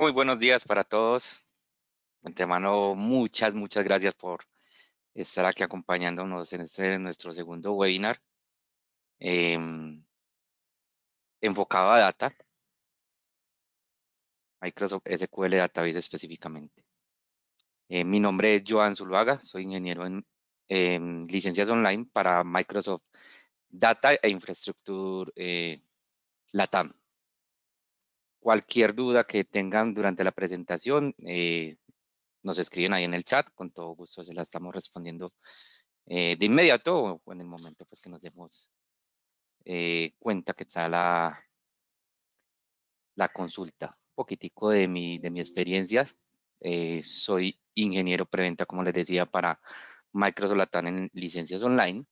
Muy buenos días para todos. antemano, muchas, muchas gracias por estar aquí acompañándonos en, este, nuestro segundo webinar em, enfocado a data, Microsoft SQL Database específicamente. Eh, mi nombre es Joan Zuluaga, soy ingeniero en, licencias online para Microsoft Data e Infrastructure eh, LATAM. Cualquier duda que tengan durante la presentación, eh, nos escriben ahí en el chat, con todo gusto se la estamos respondiendo eh, de inmediato o en el momento pues, que nos demos eh, cuenta que está la, la consulta. Un poquitico de mi, de mi experiencia. soy ingeniero preventa, como les decía, para Microsoft Latam en licencias online.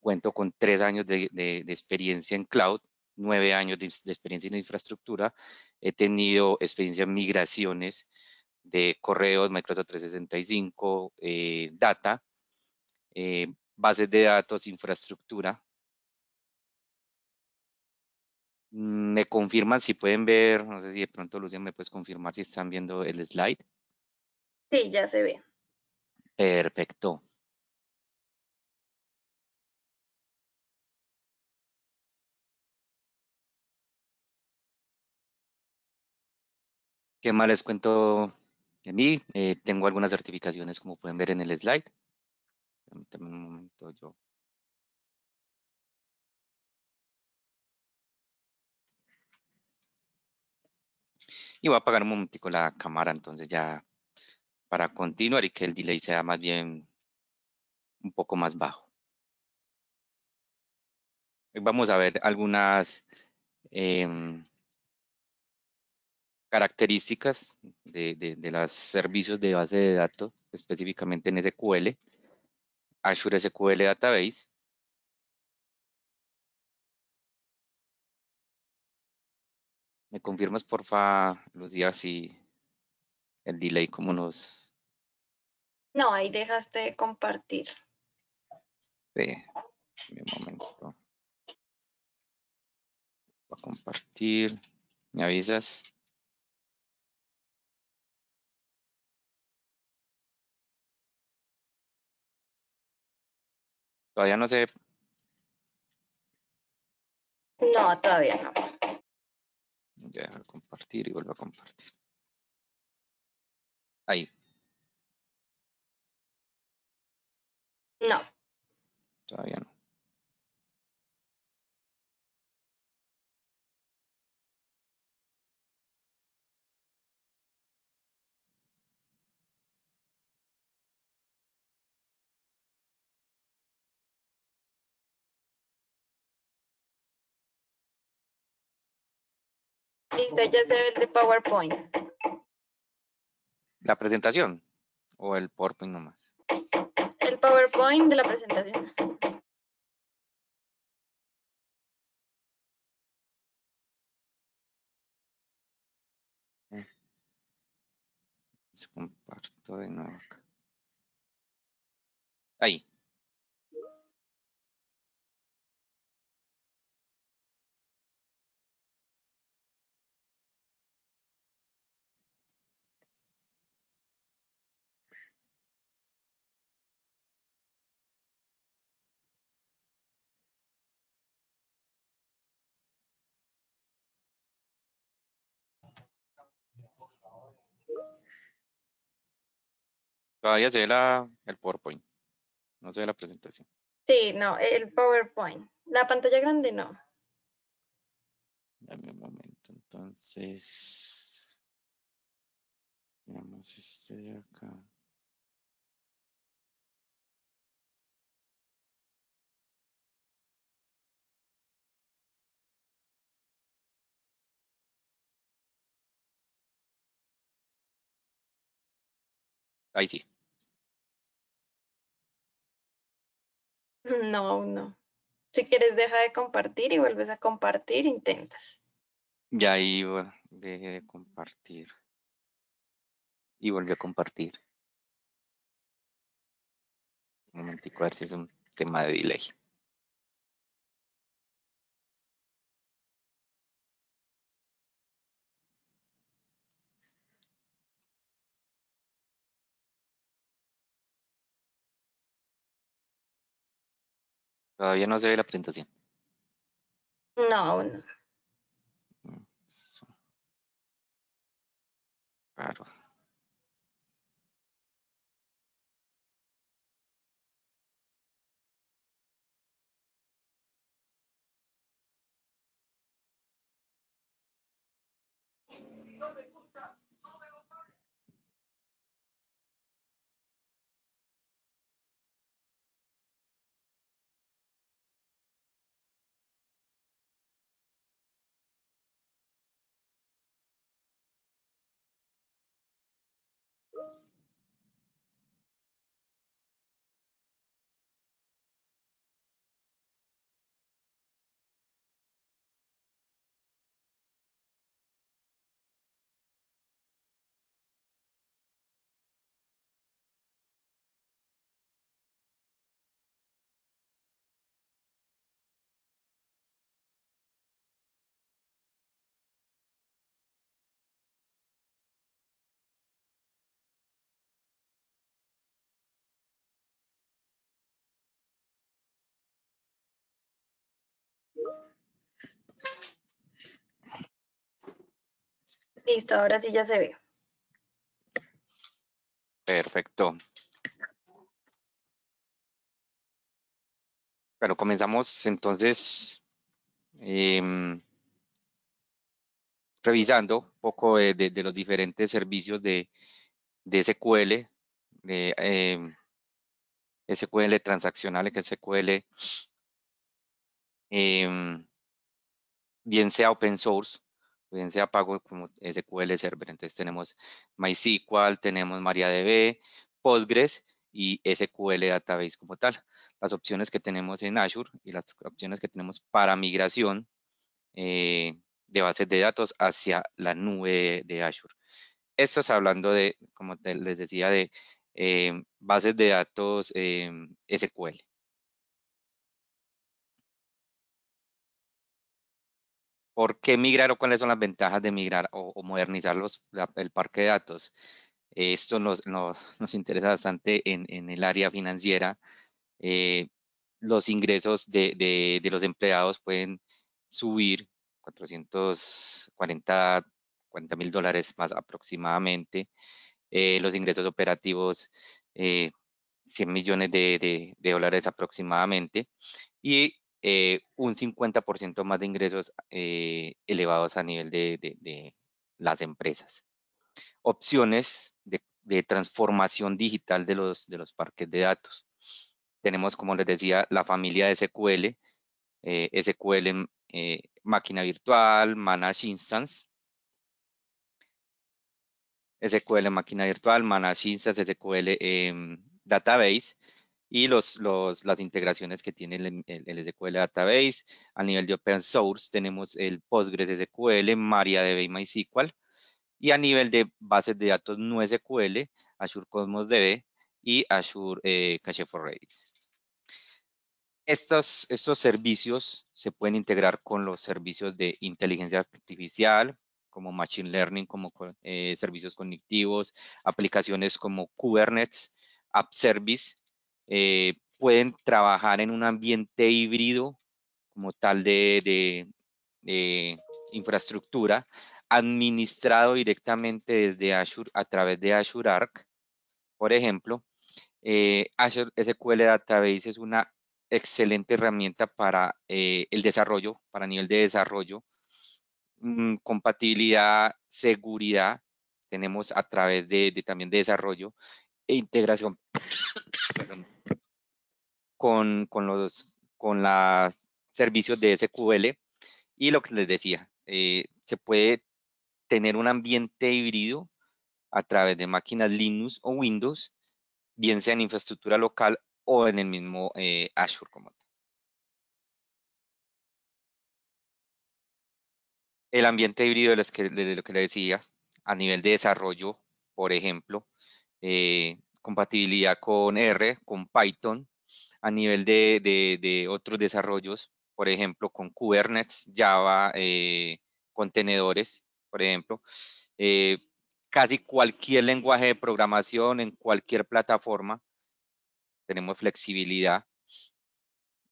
Cuento con tres años de, de experiencia en cloud, nueve años de, experiencia en infraestructura, he tenido experiencia en migraciones de correos, Microsoft 365, eh, data, eh, bases de datos, infraestructura. Mm, me confirman si pueden ver, no sé si de pronto Lucía me puedes confirmar si están viendo el slide. Sí, ya se ve. Perfecto. ¿Qué más les cuento de mí? Eh, tengo algunas certificaciones, como pueden ver en el slide. Permítanme un momento, yo y voy a apagar un momentico la cámara entonces ya para continuar y que el delay sea más bien un poco más bajo. vamos a ver algunas em, características de, de, los servicios de base de datos, específicamente en SQL, Azure SQL Database. ¿Me confirmas, porfa, Lucía, si el delay como nos... No, ahí dejaste de compartir. Sí, un momento. Voy a compartir. ¿Me avisas? Todavía no sé. No, todavía no. Voy a dejar compartir y vuelvo a compartir. Ahí. No. Todavía no. Listo, ya se ve el de PowerPoint. ¿La presentación? ¿O el PowerPoint nomás? El PowerPoint de la presentación. Eh, comparto de nuevo acá. Ahí. Todavía se ve la, el PowerPoint, no se ve la presentación. Sí, no, el PowerPoint. La pantalla grande no. Dame un momento, entonces. Veamos este de acá. Ahí sí. No, no. Si quieres, deja de compartir y vuelves a compartir, intentas. Ya iba, deje de compartir. Y volví a compartir. Un momentico, a ver si es un tema de delay. Todavía no se ve la presentación. No, aún no. Mm, Listo, ahora sí ya se ve. Perfecto. Bueno, comenzamos entonces em, revisando un poco de, los diferentes servicios de, SQL, de SQL em, transaccionales, que SQL, em, bien sea open source, Fíjense, apago como SQL Server. Entonces tenemos MySQL, tenemos MariaDB, Postgres y SQL Database como tal. Las opciones que tenemos en Azure y las opciones que tenemos para migración eh, de bases de datos hacia la nube de Azure. Esto es hablando de, como les decía, de eh, bases de datos eh, SQL. por qué migrar o cuáles son las ventajas de migrar o, modernizar el parque de datos. Esto nos, interesa bastante en, el área financiera. Eh, los ingresos de, los empleados pueden subir 440 mil dólares más aproximadamente. Eh, los ingresos operativos, 100 eh, millones de, de dólares aproximadamente. Y eh, un 50% más de ingresos eh, elevados a nivel de, las empresas. Opciones de, transformación digital de los, de los parques de datos. Tenemos, como les decía, la familia de SQL, SQL máquina virtual, Manage Instance, SQL máquina virtual, Manage Instance, SQL em, Database, y los, los, las integraciones que tiene el, SQL Database. A nivel de Open Source tenemos el PostgreSQL, SQL, MariaDB y MySQL. Y a nivel de bases de datos no SQL, Azure Cosmos DB y Azure eh, Cache for Redis. Estos, estos servicios se pueden integrar con los servicios de inteligencia artificial, como Machine Learning, como eh, servicios cognitivos, aplicaciones como Kubernetes, App Service, eh, pueden trabajar en un ambiente híbrido como tal de, infraestructura administrado directamente desde Azure a través de Azure Arc. Por ejemplo, eh, Azure SQL Database es una excelente herramienta para eh, el desarrollo, para nivel de desarrollo, mm, compatibilidad, seguridad, tenemos a través de, también de desarrollo e integración con, los con servicios de SQL y lo que les decía, eh, se puede tener un ambiente híbrido a través de máquinas Linux o Windows, bien sea en infraestructura local o en el mismo eh, Azure como El ambiente híbrido de, lo que les decía, a nivel de desarrollo, por ejemplo, eh, compatibilidad con R, con Python, a nivel de, otros desarrollos, por ejemplo, con Kubernetes, Java, eh, contenedores, por ejemplo. Eh, casi cualquier lenguaje de programación en cualquier plataforma. Tenemos flexibilidad.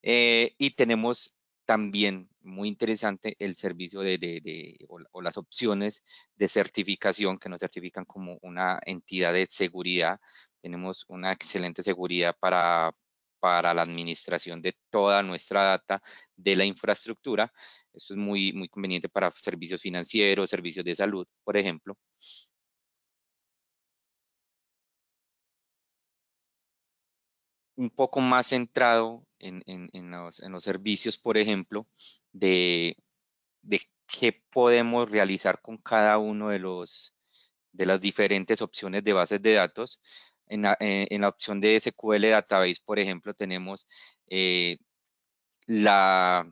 y tenemos también muy interesante el servicio de, de, de o, las opciones de certificación que nos certifican como una entidad de seguridad. Tenemos una excelente seguridad para, para la administración de toda nuestra data de la infraestructura. Esto es muy, muy conveniente para servicios financieros, servicios de salud, por ejemplo. un poco más centrado en, los, servicios, por ejemplo, de, de, qué podemos realizar con cada uno de, los, de las diferentes opciones de bases de datos. En la, eh, opción de SQL Database, por ejemplo, tenemos eh, la,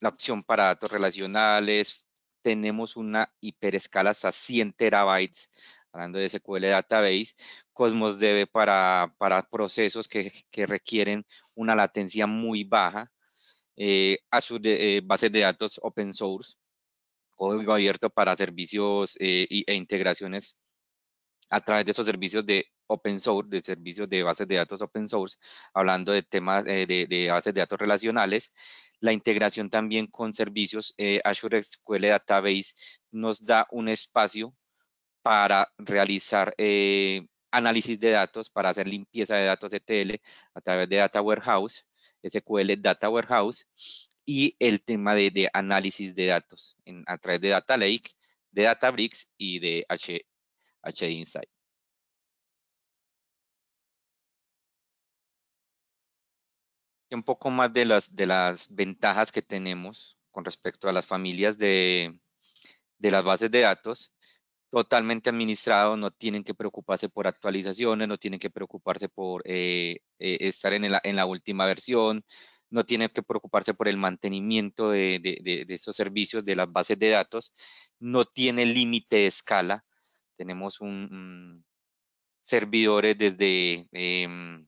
la opción para datos relacionales, tenemos una hiperescala hasta 100 terabytes hablando de SQL Database, Cosmos DB para, procesos que, requieren una latencia muy baja, eh, Azure eh, bases de datos open source, código abierto para servicios eh, e integraciones a través de esos servicios de open source, de servicios de bases de datos open source, hablando de temas eh, de, bases de datos relacionales, la integración también con servicios Azure SQL Database nos da un espacio para realizar eh, análisis de datos, para hacer limpieza de datos ETL a través de Data Warehouse, SQL Data Warehouse, y el tema de, análisis de datos a través de Data Lake, de Databricks y de H, HD Insight. Un poco más de las, ventajas que tenemos con respecto a las familias de las bases de datos totalmente administrado, no tienen que preocuparse por actualizaciones, no tienen que preocuparse por eh, eh, estar en la, última versión, no tienen que preocuparse por el mantenimiento de, esos servicios, de las bases de datos, no tiene límite de escala. Tenemos un, servidores desde em,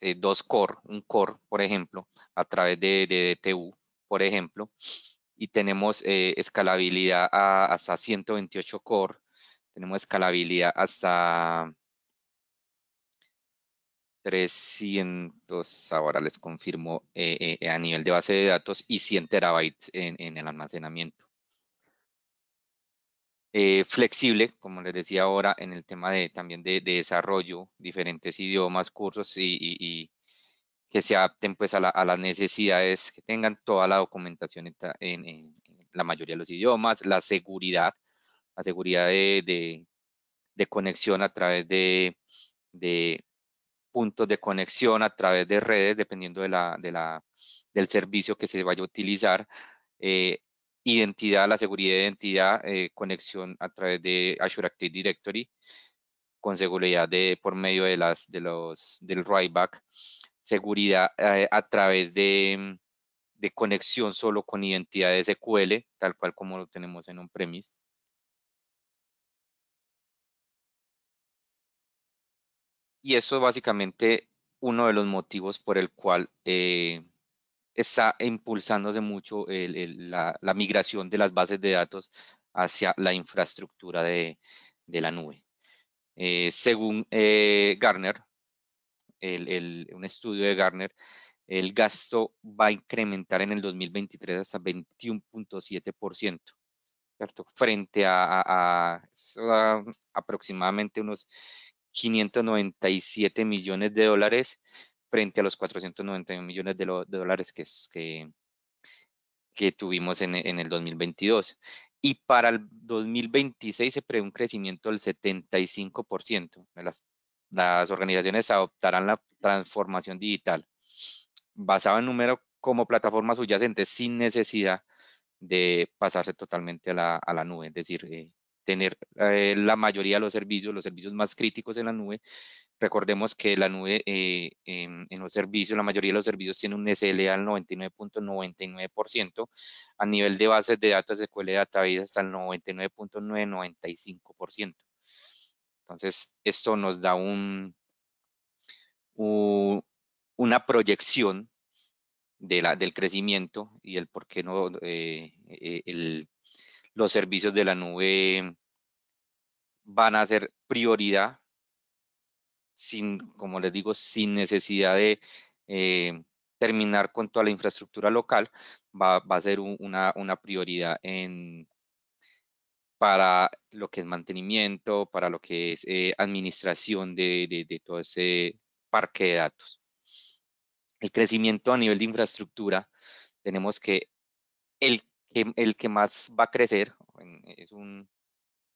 eh, dos core, un core, por ejemplo, a través de, DTU, por ejemplo y tenemos eh, escalabilidad hasta 128 core, tenemos escalabilidad hasta 300, ahora les confirmo, eh, eh, a nivel de base de datos y 100 terabytes en, el almacenamiento. flexible, como les decía ahora, en el tema de, también de, desarrollo, diferentes idiomas, cursos y, que se adapten pues a, las necesidades que tengan toda la documentación en, la mayoría de los idiomas, la seguridad, la seguridad de, de, conexión a través de, de, puntos de conexión, a través de redes, dependiendo de la, la, del servicio que se vaya a utilizar, eh, identidad, la seguridad de identidad, eh, conexión a través de Azure Active Directory, con seguridad de, por medio de las, de los, del writeback, seguridad eh, a través de, conexión solo con identidades SQL, tal cual como lo tenemos en un premise. Y eso es básicamente uno de los motivos por el cual eh, está impulsándose mucho la, migración de las bases de datos hacia la infraestructura de, la nube. Eh, según Garner, un estudio de Garner el gasto va a incrementar en el 2023 hasta 21.7%, ¿cierto? Frente a, aproximadamente unos 597 millones de dólares frente a los 491 millones de, dólares que, que, tuvimos en, el 2022. Y para el 2026 se prevé un crecimiento del 75%. Las las organizaciones adoptarán la transformación digital basada en número como plataforma subyacente sin necesidad de pasarse totalmente a la, nube, es decir, eh, tener eh, la mayoría de los servicios, los servicios más críticos en la nube. Recordemos que la nube eh, en, los servicios, la mayoría de los servicios tiene un SLA al 99.99%, a nivel de bases de datos SQL Database hasta el 99.995%. Entonces, esto nos da una proyección del crecimiento y el por qué no eh, eh, los servicios de la nube van a ser prioridad sin, como les digo, sin necesidad de eh, terminar con toda la infraestructura local, va, a ser una, una, prioridad en, para lo que es mantenimiento, para lo que es eh, administración de, todo ese parque de datos. El crecimiento a nivel de infraestructura, tenemos que el que, más va a crecer, es un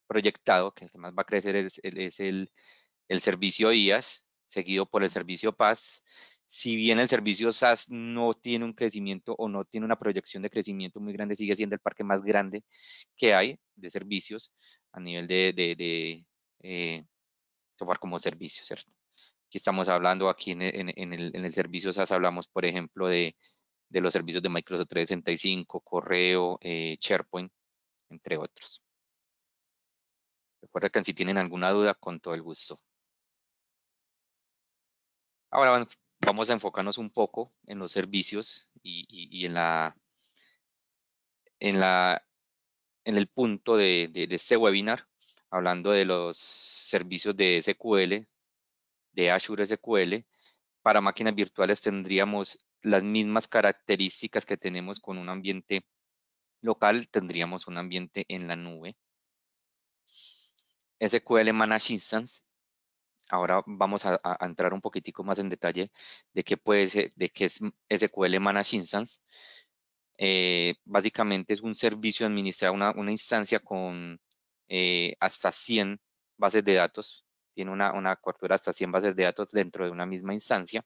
proyectado que el que más va a crecer es, el, el servicio IAS, seguido por el servicio PAS si bien el servicio SaaS no tiene un crecimiento o no tiene una proyección de crecimiento muy grande, sigue siendo el parque más grande que hay de servicios a nivel de, de, eh, software como servicio, ¿cierto? Aquí estamos hablando, aquí en, el, servicio SaaS hablamos, por ejemplo, de, los servicios de Microsoft 365, correo, eh, SharePoint, entre otros. Recuerden que si tienen alguna duda, con todo el gusto. Ahora vamos a enfocarnos un poco en los servicios y, en, la, en, la, en el punto de, de, este webinar, hablando de los servicios de SQL, de Azure SQL. Para máquinas virtuales tendríamos las mismas características que tenemos con un ambiente local, tendríamos un ambiente en la nube. SQL Managed Instance ahora vamos a, entrar un poquitico más en detalle de qué puede de es SQL Managed Instance. Eh, básicamente es un servicio administrado, una, instancia con eh, hasta 100 bases de datos. Tiene una, una cobertura hasta 100 bases de datos dentro de una misma instancia.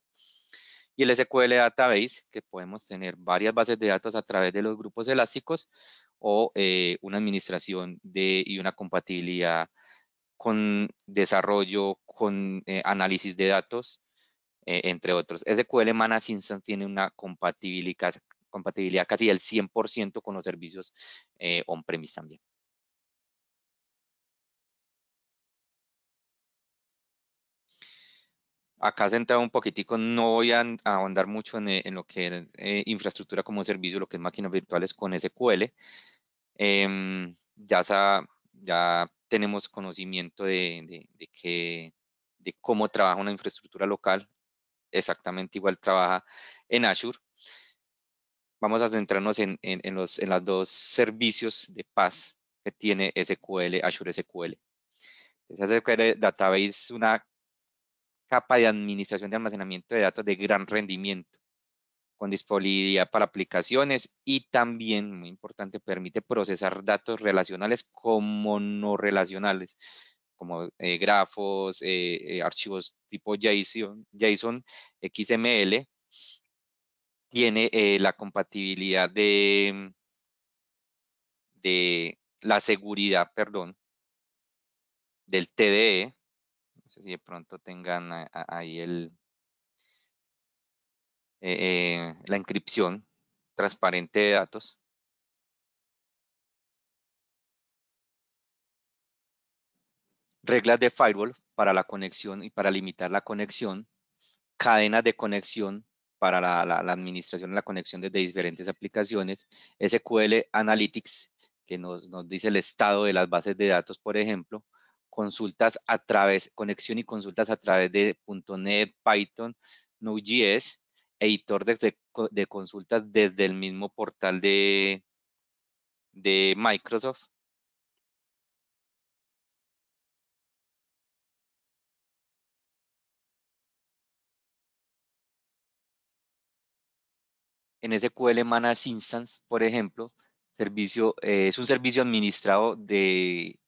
Y el SQL Database, que podemos tener varias bases de datos a través de los grupos elásticos o eh, una administración de, y una compatibilidad con desarrollo, con eh, análisis de datos, eh, entre otros. SQL Managed Instance tiene una compatibilidad, compatibilidad casi del 100% con los servicios eh, on-premise también. acá centrado un poquitico, no voy a ahondar mucho en, lo que es infraestructura como servicio, lo que es máquinas virtuales con SQL. Eh, em, ya, ha ya tenemos conocimiento de, de, que, de cómo trabaja una infraestructura local, exactamente igual trabaja en Azure. Vamos a centrarnos en, los, dos servicios de paz que tiene SQL, Azure SQL. SQL Database es una capa de administración de almacenamiento de datos de gran rendimiento con disponibilidad para aplicaciones y también, muy importante, permite procesar datos relacionales como no relacionales, como eh, grafos, eh, eh, archivos tipo JSON, XML. Tiene la compatibilidad de, de la seguridad, perdón, del TDE. No sé si de pronto tengan ahí el, eh, la encripción transparente de datos. Reglas de firewall para la conexión y para limitar la conexión. Cadenas de conexión para la, administración de la conexión desde diferentes aplicaciones. SQL Analytics, que nos, nos dice el estado de las bases de datos, por ejemplo consultas a través, conexión y consultas a través de .NET, Python, Node.js, editor de, consultas desde el mismo portal de, de Microsoft. En SQL Manas Instance, por ejemplo, servicio, eh, es un servicio administrado de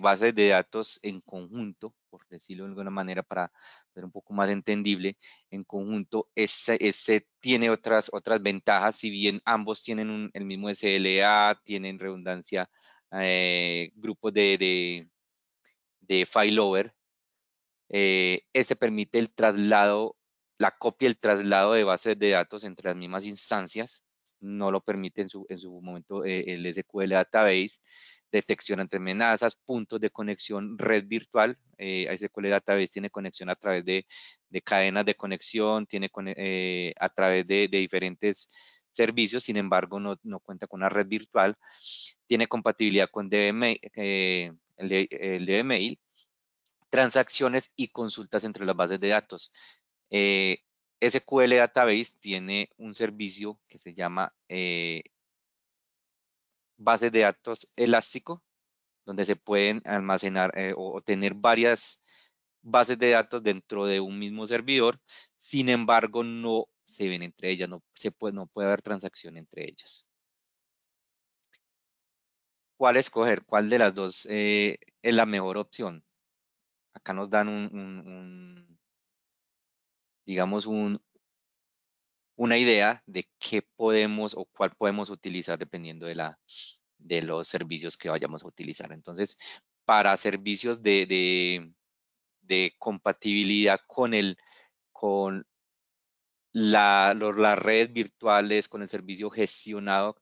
bases de datos en conjunto por decirlo de alguna manera, para ser un poco más entendible, en conjunto, ese, ese tiene otras, otras ventajas, si bien ambos tienen el mismo SLA, tienen redundancia, eh, grupos de, de, de failover, eh, ese permite el traslado, la copia y el traslado de bases de datos entre las mismas instancias, no lo permite en su, en su momento eh, el SQL Database, detección ante amenazas, puntos de conexión, red virtual. Eh, SQL Database tiene conexión a través de, cadenas de conexión, tiene eh, a través de, diferentes servicios, sin embargo no, cuenta con una red virtual, tiene compatibilidad con dm eh, el, DMI, transacciones y consultas entre las bases de datos. SQL Database tiene un servicio que se llama base de datos elástico, donde se pueden almacenar eh, o, tener varias bases de datos dentro de un mismo servidor, sin embargo no se ven entre ellas, no, se puede, no puede haber transacción entre ellas. ¿Cuál escoger? ¿Cuál de las dos eh, es la mejor opción? Acá nos dan un digamos, un, una idea de qué podemos o cuál podemos utilizar dependiendo de, la, de los servicios que vayamos a utilizar. Entonces, para servicios de, compatibilidad con, con la, las redes virtuales, con el servicio gestionado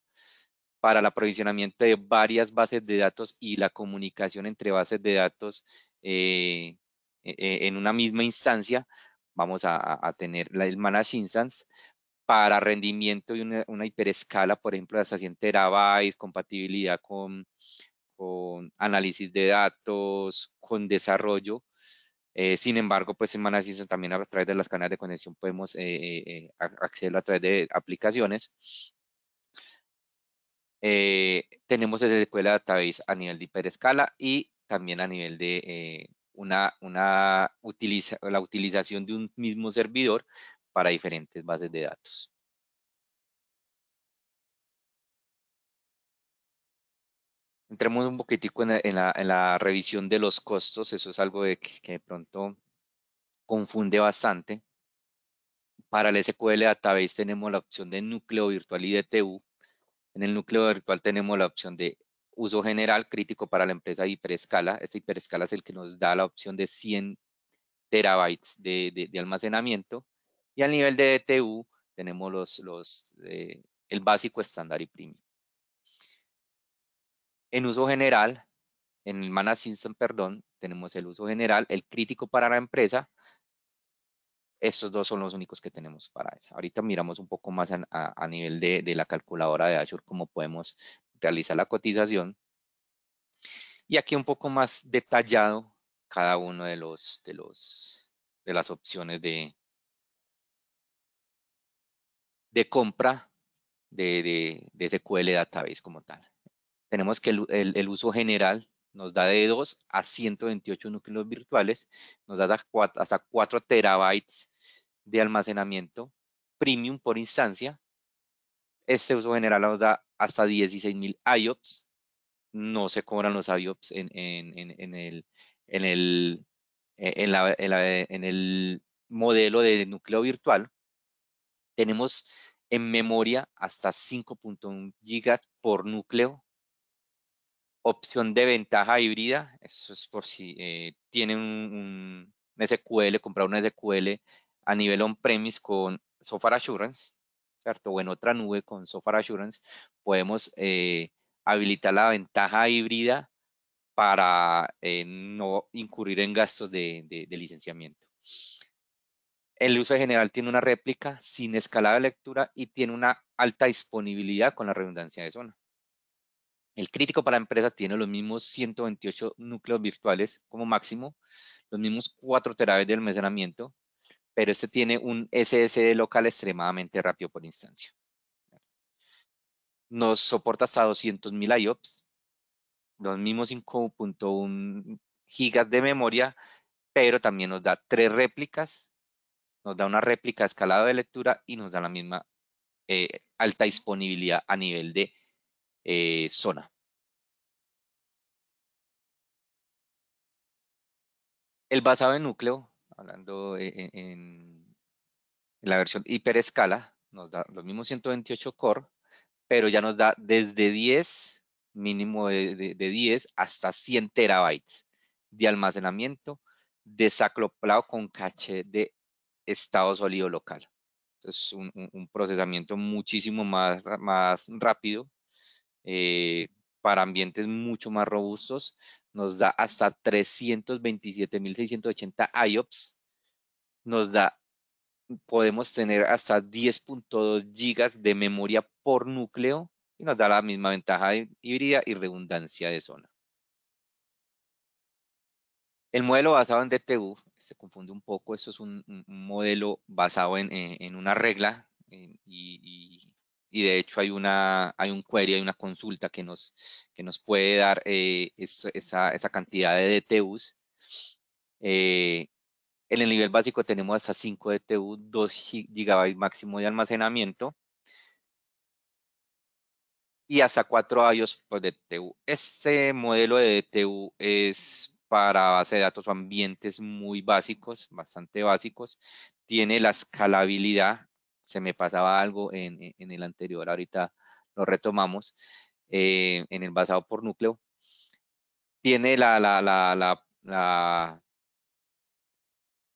para el aprovisionamiento de varias bases de datos y la comunicación entre bases de datos eh, e, e, en una misma instancia, vamos a, tener la, el Manage Instance para rendimiento y una, hiperescala, por ejemplo, de hasta 100 terabytes, compatibilidad con, con análisis de datos, con desarrollo. Eh, sin embargo, pues en Manasys también a través de las canales de conexión podemos eh, eh, acceder a través de aplicaciones. tenemos el SQL Database a nivel de hiperescala y también a nivel de una, una la utilización de un mismo servidor para diferentes bases de datos. Entremos un poquitico en la, en la, en la revisión de los costos, eso es algo que, de pronto confunde bastante. Para el SQL Database tenemos la opción de núcleo virtual y DTU. En el núcleo virtual tenemos la opción de uso general crítico para la empresa hiperescala. Esta hiperescala es el que nos da la opción de 100 terabytes de, de almacenamiento. Y al nivel de DTU e tenemos los, los, eh, el básico, estándar y premium. En uso general, en el Mana System, perdón, tenemos el uso general, el crítico para la empresa. Estos dos son los únicos que tenemos para eso. Ahorita miramos un poco más a, a nivel de, de, la calculadora de Azure cómo podemos realizar la cotización. Y aquí un poco más detallado cada uno de los de los de las opciones de, de compra de, SQL Database como tal. Tenemos que el, uso general nos da de 2 a 128 núcleos virtuales, nos da hasta 4, hasta terabytes de almacenamiento premium por instancia. Este uso general nos da hasta 16.000 IOPS. No se cobran los IOPS en, el, en en, el modelo de núcleo virtual. Tenemos en memoria hasta 5.1 gigas por núcleo. Opción de ventaja híbrida, eso es por si eh, tienen un, SQL, comprar un SQL a nivel on-premise con Software Assurance, ¿cierto? O en otra nube con Software Assurance, podemos eh, habilitar la ventaja híbrida para eh, no incurrir en gastos de licenciamiento. El uso general tiene una réplica sin escalada de lectura y tiene una alta disponibilidad con la redundancia de zona. El crítico para la empresa tiene los mismos 128 núcleos virtuales como máximo, los mismos 4 terabytes de almacenamiento, pero este tiene un SSD local extremadamente rápido por instancia. Nos soporta hasta 200.000 IOPS, los mismos 5.1 gigas de memoria, pero también nos da tres réplicas nos da una réplica escalada de lectura y nos da la misma eh, alta disponibilidad a nivel de eh, zona. El basado en núcleo, hablando eh, en, la versión hiperescala, nos da los mismos 128 core, pero ya nos da desde 10, mínimo de, 10 hasta 100 terabytes de almacenamiento desacoplado con caché de estado sólido local. Es un, procesamiento muchísimo más, más rápido eh, para ambientes mucho más robustos. Nos da hasta 327.680 IOPS. Nos da, podemos tener hasta 10.2 gigas de memoria por núcleo y nos da la misma ventaja de híbrida y redundancia de zona. El modelo basado en DTU, se confunde un poco, esto es un, modelo basado en, una regla y, de hecho hay, una, hay un query, hay una consulta que nos, que nos puede dar eh, esa, cantidad de DTUs. Eh, en el nivel básico tenemos hasta 5 DTU, 2 GB máximo de almacenamiento y hasta 4 años por DTU. Este modelo de DTU es para base de datos o ambientes muy básicos, bastante básicos. Tiene la escalabilidad, se me pasaba algo en, el anterior, ahorita lo retomamos, eh, en el basado por núcleo. Tiene la,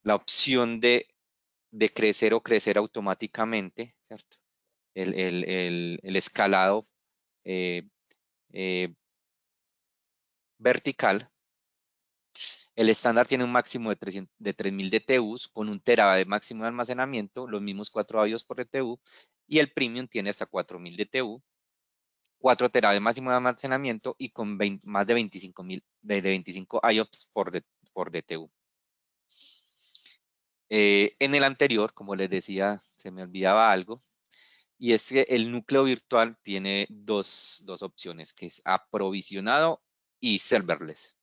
opción de, crecer o crecer automáticamente, ¿cierto? El, escalado eh, eh, vertical el estándar tiene un máximo de, 3000 DTUs con un terabyte máximo de almacenamiento, los mismos 4 IOPs por DTU, y el premium tiene hasta 4000 DTU, 4 tera máximo de almacenamiento y con más de 25, de, IOPS por, por DTU. Eh, en el anterior, como les decía, se me olvidaba algo, y es que el núcleo virtual tiene dos, dos opciones, que es aprovisionado y serverless.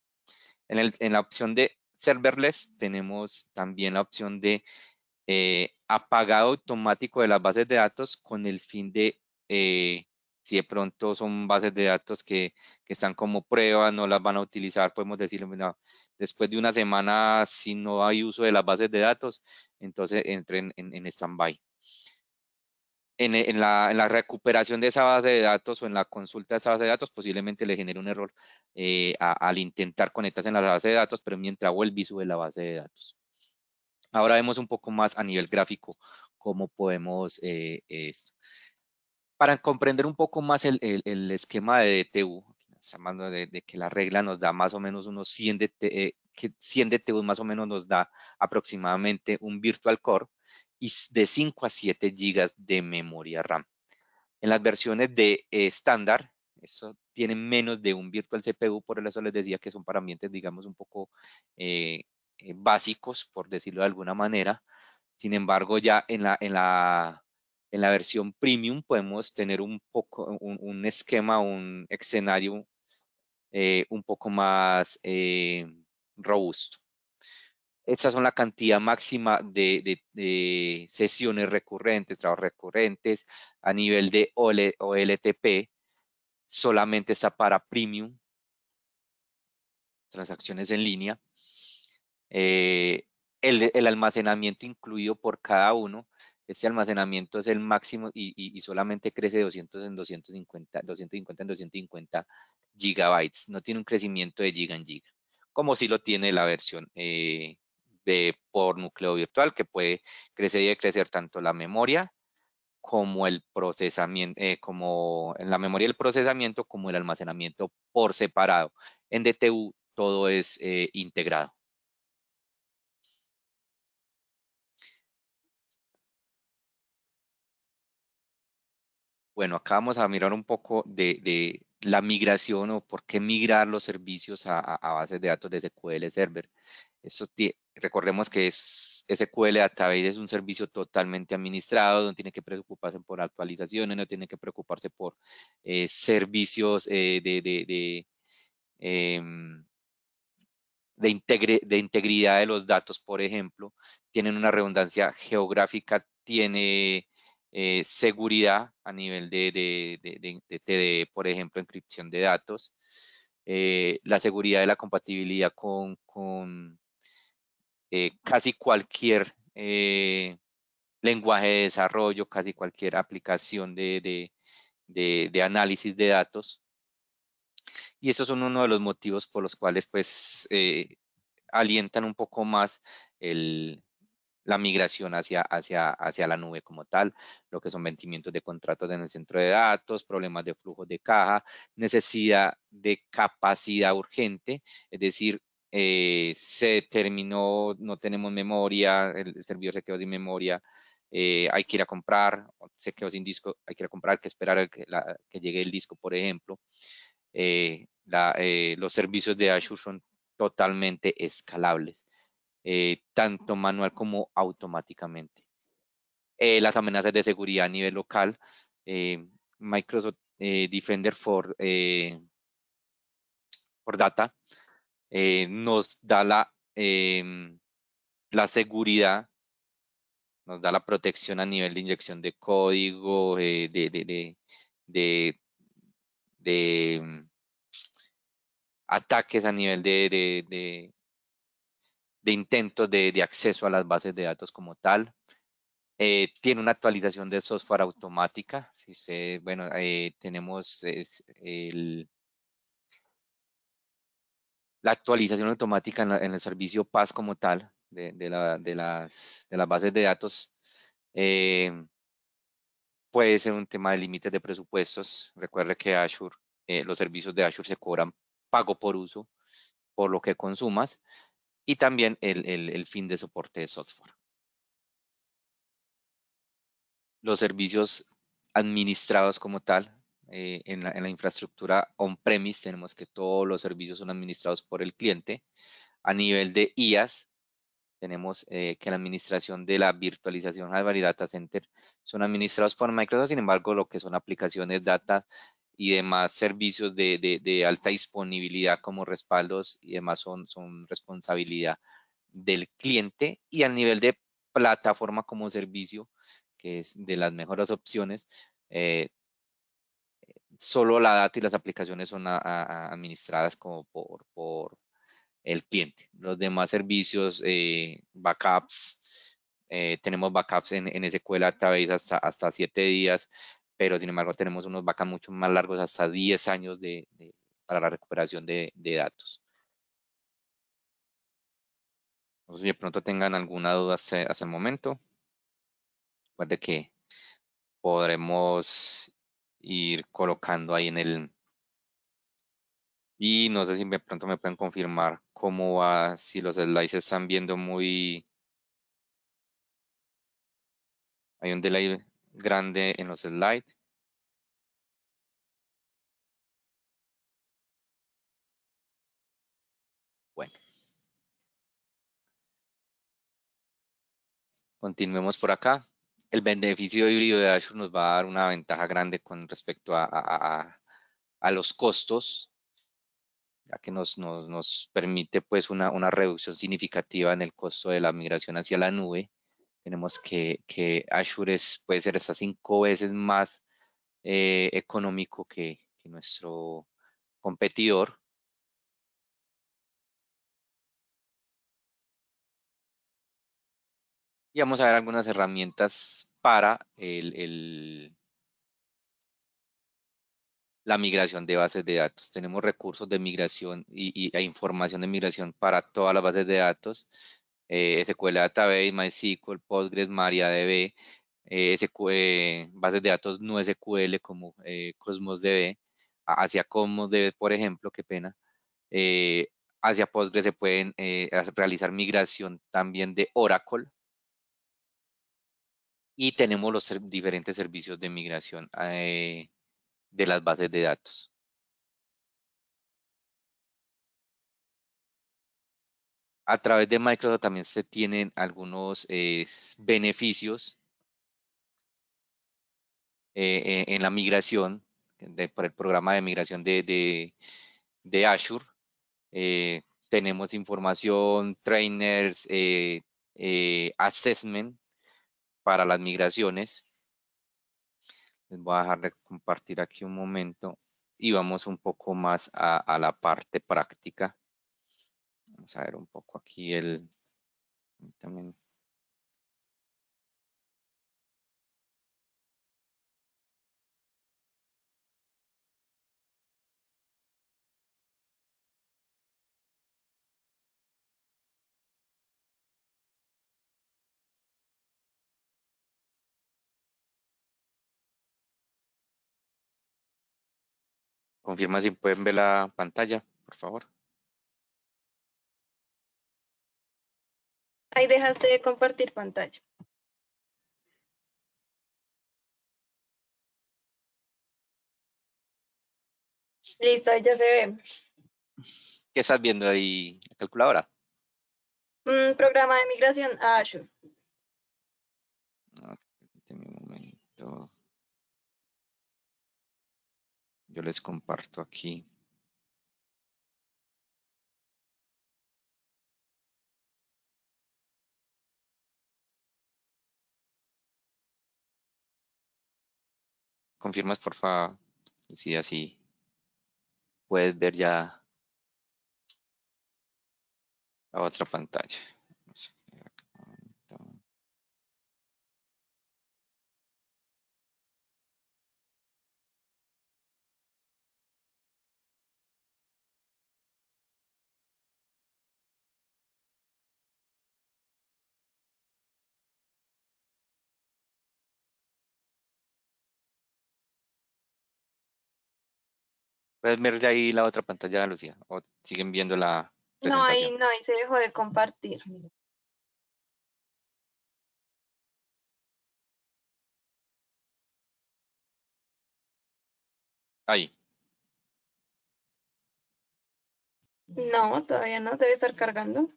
En, la opción de serverless tenemos también la opción de eh, apagado automático de las bases de datos con el fin de, eh, si de pronto son bases de datos que, están como prueba, no las van a utilizar, podemos decir, después de una semana, si no hay uso de las bases de datos, entonces entren en, en stand-by en, la, recuperación de esa base de datos o en la consulta de esa base de datos posiblemente le genere un error eh, al intentar conectarse en la base de datos, pero mientras vuelve y sube la base de datos. Ahora vemos un poco más a nivel gráfico cómo podemos eh, esto. Para comprender un poco más el, esquema de DTU, estamos hablando de, que la regla nos da más o menos unos 100 de eh, que 100 DTU más o menos nos da aproximadamente un virtual core y de 5 a 7 GB de memoria RAM. En las versiones de eh, estándar, eso tiene menos de un virtual CPU, por eso les decía que son para ambientes, digamos, un poco eh, eh, básicos, por decirlo de alguna manera. Sin embargo, ya en la, en la, versión premium podemos tener un poco, un, esquema, un escenario un poco más robusto. Estas son la cantidad máxima de, sesiones recurrentes, trabajos recurrentes a nivel de OLTP. Solamente está para premium, transacciones en línea. Eh, el, almacenamiento incluido por cada uno. Este almacenamiento es el máximo y, solamente crece de 200 en 250, 250 en 250 gigabytes. No tiene un crecimiento de giga en giga como si lo tiene la versión eh, de por núcleo virtual, que puede crecer y decrecer tanto la memoria como el procesamiento, eh, como en la memoria el procesamiento, como el almacenamiento por separado. En DTU todo es eh, integrado. Bueno, acá vamos a mirar un poco de la migración o por qué migrar los servicios a, bases de datos de SQL Server. recordemos que es SQL Database es un servicio totalmente administrado, no tiene que preocuparse por actualizaciones, no tiene que preocuparse por eh, servicios eh, de, de, de, em, de integridad de los datos, por ejemplo. Tienen una redundancia geográfica, tiene eh, seguridad a nivel de, TDE, e, por ejemplo, encripción de datos, eh, la seguridad de la compatibilidad con, eh, casi cualquier lenguaje de desarrollo, casi cualquier aplicación de, de análisis de datos. Y esos son uno de los motivos por los cuales pues alientan un poco más el, la migración hacia, hacia, hacia la nube como tal, lo que son vencimientos de contratos en el centro de datos, problemas de flujos de caja, necesidad de capacidad urgente, es decir, eh, se terminó, no tenemos memoria, el servidor se quedó sin memoria, eh, hay que ir a comprar, se quedó sin disco, hay que ir a comprar, que esperar a que, llegue el disco, por ejemplo. Eh, los servicios de Azure son totalmente escalables. Eh, tanto manual como automáticamente. Eh, las amenazas de seguridad a nivel local, eh, Microsoft Defender for, Data nos da la, em, la seguridad, nos da la protección a nivel de inyección de código, de, em, ataques a nivel de de intentos de, de, acceso a las bases de datos como tal. Eh, tiene una actualización de software automática. Si se, bueno, eh, tenemos el, la actualización automática en, el servicio PAS como tal de, la, de las, las, bases de datos. Eh, puede ser un tema de límites de presupuestos. Recuerde que Azure, los servicios de Azure se cobran pago por uso, por lo que consumas y también el, fin de soporte de software. Los servicios administrados como tal eh, en, la, infraestructura on-premise tenemos que todos los servicios son administrados por el cliente. A nivel de IaaS, tenemos eh, que la administración de la virtualización al Data Center son administrados por Microsoft, sin embargo lo que son aplicaciones, data y demás servicios de, de, alta disponibilidad como respaldos y demás son, son responsabilidad del cliente y al nivel de plataforma como servicio, que es de las mejores opciones, eh, solo la data y las aplicaciones son administradas como por, por, el cliente. Los demás servicios, eh, backups, eh, tenemos backups en, en SQL Database hasta, hasta siete días, pero sin embargo tenemos unos vacas mucho más largos, hasta 10 años para la recuperación de, datos. No sé si de pronto tengan alguna duda hace el momento. Recuerde que podremos ir colocando ahí en el... Y no sé si de pronto me pueden confirmar cómo va, si los slides están viendo muy... Hay un delay grande en los slides. Bueno. Continuemos por acá. El beneficio híbrido de Azure nos va a dar una ventaja grande con respecto a, a los costos ya que nos, nos, nos, permite pues una, una reducción significativa en el costo de la migración hacia la nube tenemos que, que Azure puede ser hasta cinco veces más eh, económico que, nuestro competidor. Y vamos a ver algunas herramientas para el, la migración de bases de datos. Tenemos recursos de migración y, e información de migración para todas las bases de datos. Eh, SQL Database, MySQL, Postgres, MariaDB, eh, eh, bases de datos no SQL como Cosmos DB, hacia Cosmos DB, por ejemplo, qué pena. hacia Postgres se pueden realizar migración también de Oracle, y tenemos los diferentes servicios de migración de las bases de datos. a través de Microsoft también se tienen algunos eh, beneficios eh, eh, en, la migración, por el programa de migración de, Azure. tenemos información, trainers, assessment para las migraciones. Les voy a dejar compartir aquí un momento y vamos un poco más a la parte práctica. Vamos a ver un poco aquí el... También Confirma si pueden ver la pantalla, por favor. Ahí dejaste de compartir pantalla. Listo, ya se ve. ¿Qué estás viendo ahí, la calculadora? Un programa de migración a Azure. un momento. Yo les comparto aquí. confirmas por favor? si así puedes ver ya la otra pantalla. Puedes ver de ahí la otra pantalla, Lucía, o siguen viendo la No, ahí no, ahí se dejó de compartir. Ahí. No, todavía no, debe estar cargando.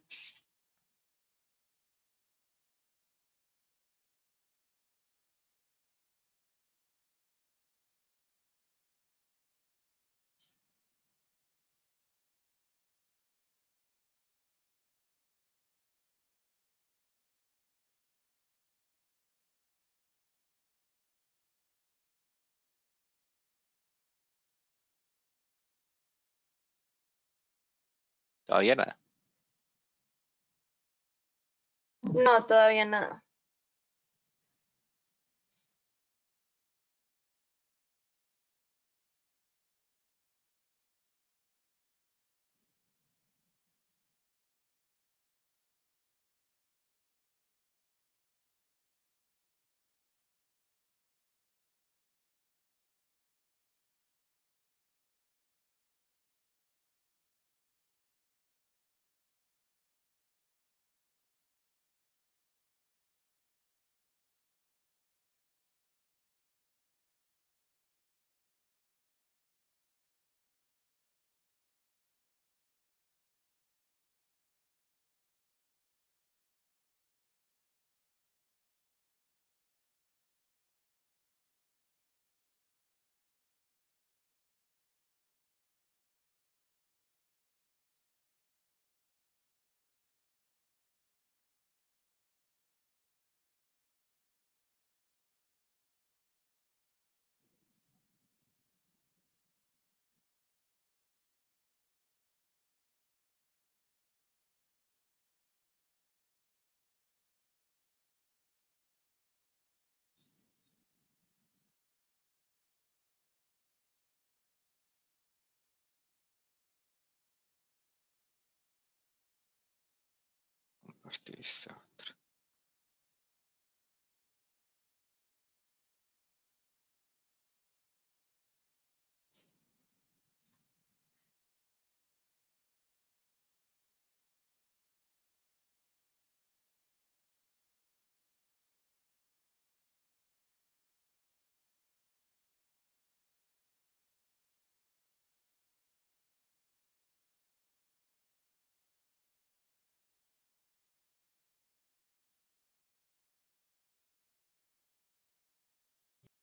Todavía nada. No, todavía nada. Cortiça.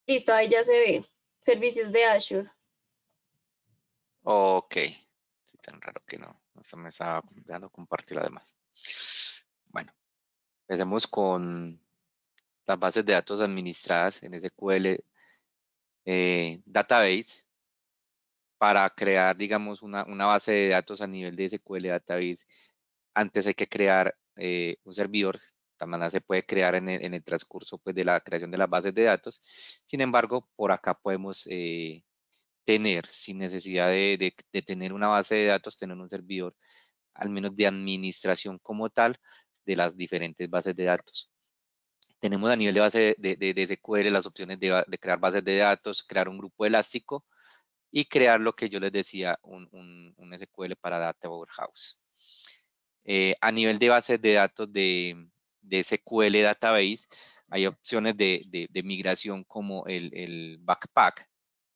Listo, ahí ya se ve. Servicios de Azure. Ok. Sí, tan raro que no. No se me estaba dando compartir además. Bueno, empecemos con las bases de datos administradas en SQL eh, Database para crear, digamos, una, base de datos a nivel de SQL Database. Antes hay que crear eh, un servidor esta manera se puede crear en el, transcurso pues, de la creación de las bases de datos. Sin embargo, por acá podemos eh, tener, sin necesidad de, tener una base de datos, tener un servidor, al menos de administración como tal, de las diferentes bases de datos. Tenemos a nivel de base de, SQL las opciones de, crear bases de datos, crear un grupo elástico y crear lo que yo les decía, un, SQL para Data Warehouse. Eh, a nivel de bases de datos de, de SQL Database, hay opciones de, migración como el, el, backpack.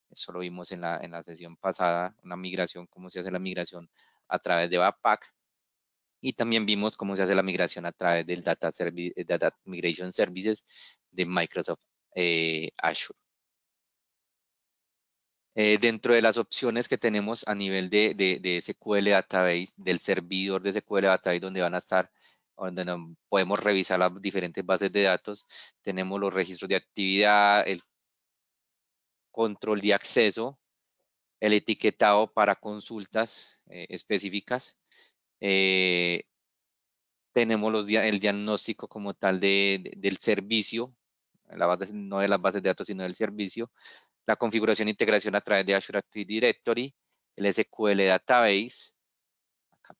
Eso lo vimos en la, sesión pasada, una migración, cómo se hace la migración a través de backpack. Y también vimos cómo se hace la migración a través del Data, eh, Migration Services de Microsoft eh, Azure. Eh, dentro de las opciones que tenemos a nivel de, de, SQL Database, del servidor de SQL Database, donde van a estar donde podemos revisar las diferentes bases de datos. Tenemos los registros de actividad, el control de acceso, el etiquetado para consultas eh, específicas. Eh, tenemos los, el diagnóstico como tal del servicio, base, no de las bases de datos, sino del servicio, la configuración e integración a través de Azure Active Directory, el SQL Database,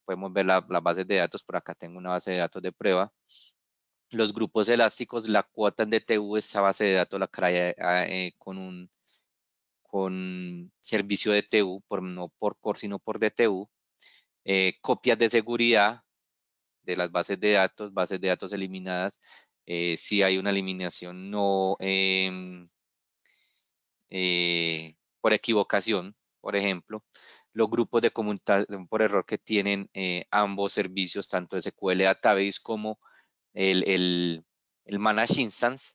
podemos ver las bases de datos, por acá tengo una base de datos de prueba. Los grupos elásticos, la cuota en DTU, esa base de datos la crea ah, eh, con un con servicio DTU, por, no por core, sino por DTU. Eh, copias de seguridad de las bases de datos, bases de datos eliminadas. Eh, si hay una eliminación no em, por equivocación, por ejemplo los grupos de comunicación por error que tienen eh, ambos servicios, tanto SQL Database como el, el, Manage Instance,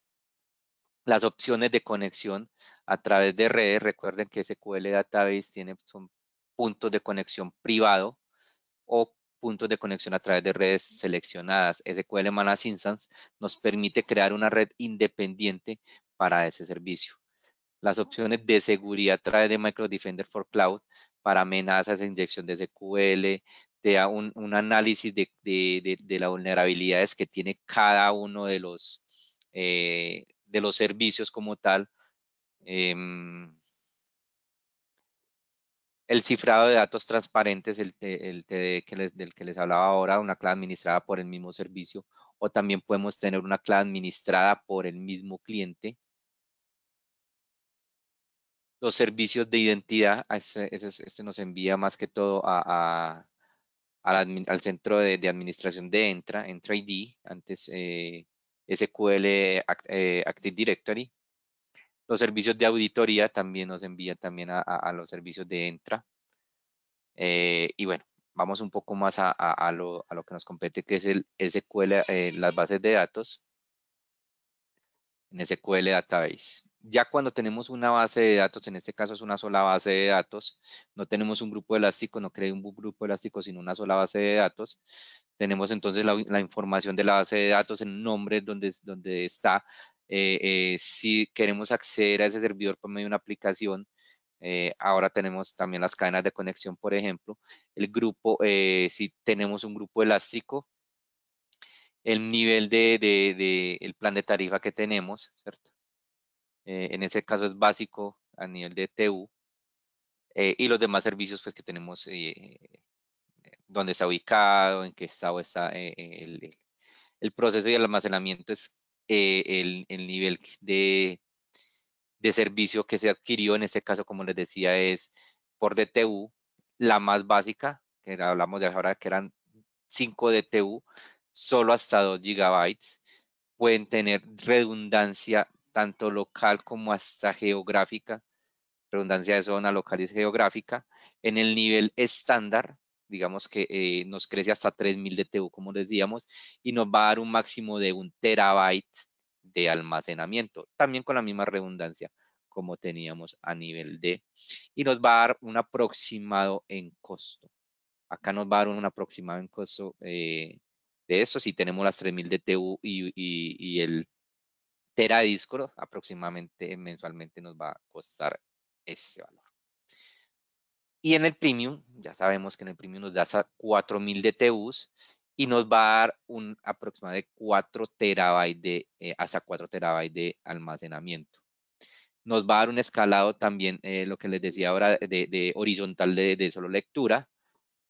las opciones de conexión a través de redes. Recuerden que SQL Database tiene, son puntos de conexión privado o puntos de conexión a través de redes seleccionadas. SQL Manage Instance nos permite crear una red independiente para ese servicio. Las opciones de seguridad a través de Defender for Cloud para amenazas, e inyección de SQL, te un, análisis de, las vulnerabilidades que tiene cada uno de los, eh, de los servicios como tal. Em, el cifrado de datos transparentes, el, el TD que del que les hablaba ahora, una clave administrada por el mismo servicio, o también podemos tener una clave administrada por el mismo cliente los servicios de identidad, este, nos envía más que todo al, centro de, administración de Entra, Entra ID, antes eh, SQL eh, Active Directory. Los servicios de auditoría también nos envía también a, los servicios de Entra. Eh, y bueno, vamos un poco más a, lo, a lo que nos compete, que es el SQL, las bases de datos en SQL Database ya cuando tenemos una base de datos, en este caso es una sola base de datos, no tenemos un grupo elástico, no creé un grupo elástico, sino una sola base de datos, tenemos entonces la, información de la base de datos en nombre donde, donde está. Eh, eh, si queremos acceder a ese servidor por medio de una aplicación, eh, ahora tenemos también las cadenas de conexión, por ejemplo. El grupo, si tenemos un grupo elástico, el nivel de, el plan de tarifa que tenemos, ¿cierto? Eh, en ese caso es básico a nivel de TU, eh, y los demás servicios pues, que tenemos, eh, dónde está ubicado, en qué estado está eh, el, proceso y el almacenamiento es el, nivel de, de servicio que se adquirió, en este caso, como les decía, es por DTU, la más básica, que hablamos de ahora que eran 5 DTU, solo hasta 2 gigabytes, pueden tener redundancia tanto local como hasta geográfica, redundancia de zona local y geográfica, en el nivel estándar, digamos que eh, nos crece hasta 3000 DTU, como decíamos, y nos va a dar un máximo de un terabyte de almacenamiento, también con la misma redundancia como teníamos a nivel D, y nos va a dar un aproximado en costo. Acá nos va a dar un aproximado en costo eh, de eso, si tenemos las 3000 DTU y, y el discos aproximadamente mensualmente nos va a costar ese valor. Y en el premium, ya sabemos que en el premium nos da hasta 4000 DTUs y nos va a dar un aproximado de 4 terabytes de, eh, hasta 4 terabytes de almacenamiento. Nos va a dar un escalado también, eh, lo que les decía ahora, de, horizontal de, de, solo lectura.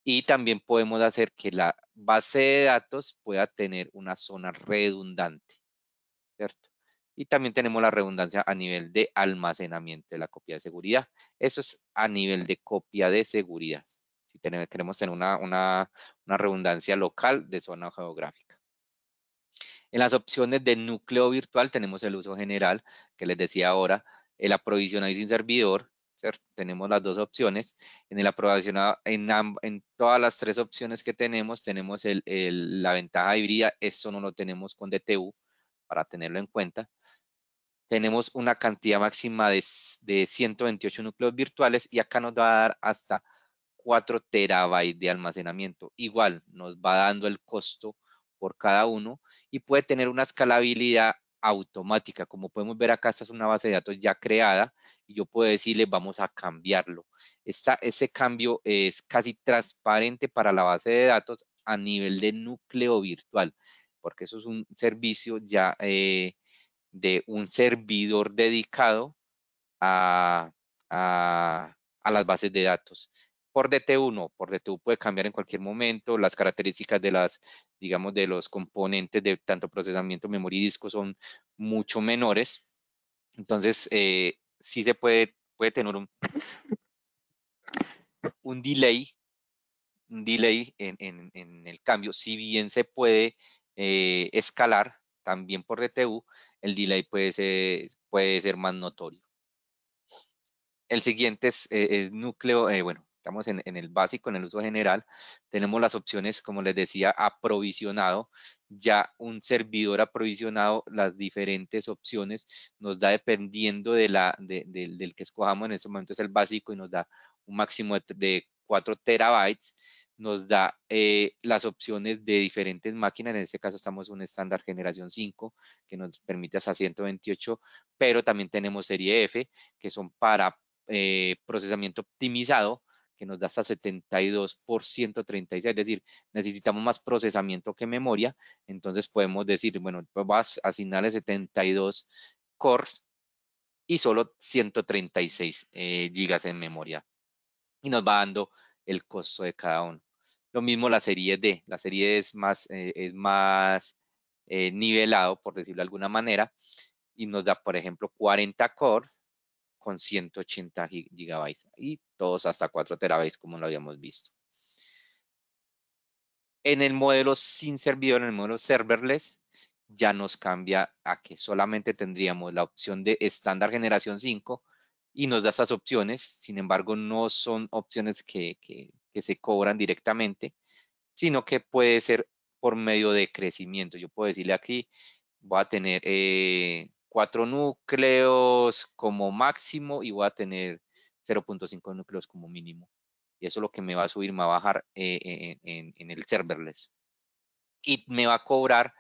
Y también podemos hacer que la base de datos pueda tener una zona redundante, ¿cierto? Y también tenemos la redundancia a nivel de almacenamiento de la copia de seguridad. Eso es a nivel de copia de seguridad. Si queremos tener una, redundancia local de zona geográfica. En las opciones de núcleo virtual tenemos el uso general, que les decía ahora, el aprovisionado y sin servidor, tenemos las dos opciones. En el en, todas las tres opciones que tenemos, tenemos la ventaja híbrida, eso no lo tenemos con DTU, para tenerlo en cuenta. Tenemos una cantidad máxima de, 128 núcleos virtuales y acá nos va a dar hasta 4 terabytes de almacenamiento. Igual nos va dando el costo por cada uno y puede tener una escalabilidad automática. Como podemos ver acá, esta es una base de datos ya creada y yo puedo decirle vamos a cambiarlo. Este ese cambio es casi transparente para la base de datos a nivel de núcleo virtual porque eso es un servicio ya eh, de un servidor dedicado a, a, las bases de datos. Por DT1, por DT1 puede cambiar en cualquier momento, las características de las, digamos, de los componentes de tanto procesamiento, memoria y disco son mucho menores. Entonces, eh, sí se puede, puede tener un, un delay, un delay en, en, en el cambio, si bien se puede eh, escalar, también por RTU, el delay puede ser, más notorio. El siguiente es, el eh, núcleo, eh, bueno, estamos en, el básico, en el uso general, tenemos las opciones, como les decía, aprovisionado, ya un servidor aprovisionado, las diferentes opciones nos da dependiendo de la, del que escojamos, en este momento es el básico y nos da un máximo de, de 4 terabytes, nos da eh, las opciones de diferentes máquinas, en este caso estamos en un estándar generación 5 que nos permite hasta 128, pero también tenemos serie F que son para eh, procesamiento optimizado que nos da hasta 72 por 136, es decir, necesitamos más procesamiento que memoria, entonces podemos decir, bueno, pues vas a asignarle 72 cores y solo 136 eh, gigas en memoria y nos va dando el costo de cada uno. Lo mismo la serie D, la serie D es más, eh, es más eh, nivelado, por decirlo de alguna manera, y nos da, por ejemplo, 40 cores con 180 gigabytes y todos hasta 4 terabytes como lo habíamos visto. En el modelo sin servidor, en el modelo serverless, ya nos cambia a que solamente tendríamos la opción de estándar generación 5 y nos da esas opciones, sin embargo no son opciones que que se cobran directamente, sino que puede ser por medio de crecimiento. Yo puedo decirle aquí, voy a tener eh, cuatro núcleos como máximo y voy a tener 0.5 núcleos como mínimo. Y eso es lo que me va a subir, me va a bajar eh, eh, en, el serverless. Y me va a cobrar,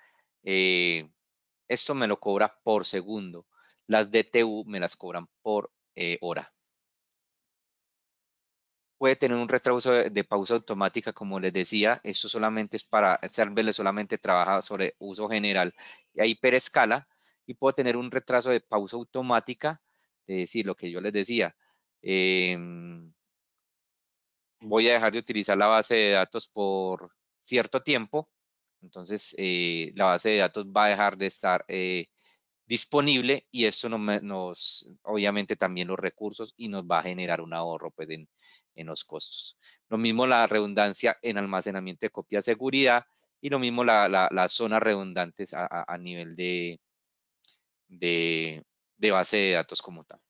esto me lo cobra por segundo. Las DTU me las cobran por hora puede tener un retraso de, pausa automática, como les decía, eso solamente es para, serverless solamente trabaja sobre uso general y ahí y puedo tener un retraso de pausa automática, es decir, lo que yo les decía, em, voy a dejar de utilizar la base de datos por cierto tiempo, entonces eh, la base de datos va a dejar de estar eh, disponible y eso nos, obviamente también los recursos y nos va a generar un ahorro pues en, los costos. Lo mismo la redundancia en almacenamiento de copia de seguridad y lo mismo las la, zonas redundantes a, nivel de, de, base de datos como tal.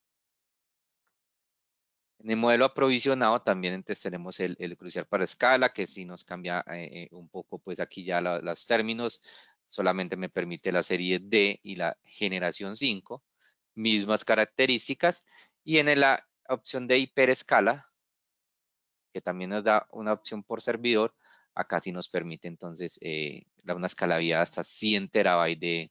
En el modelo aprovisionado también tenemos el, el crucial para escala, que sí nos cambia eh, eh, un poco, pues aquí ya los términos solamente me permite la serie D y la generación 5, mismas características. Y en la opción de hiperescala, que también nos da una opción por servidor, acá sí nos permite entonces eh, una escalabilidad hasta 100 terabytes de,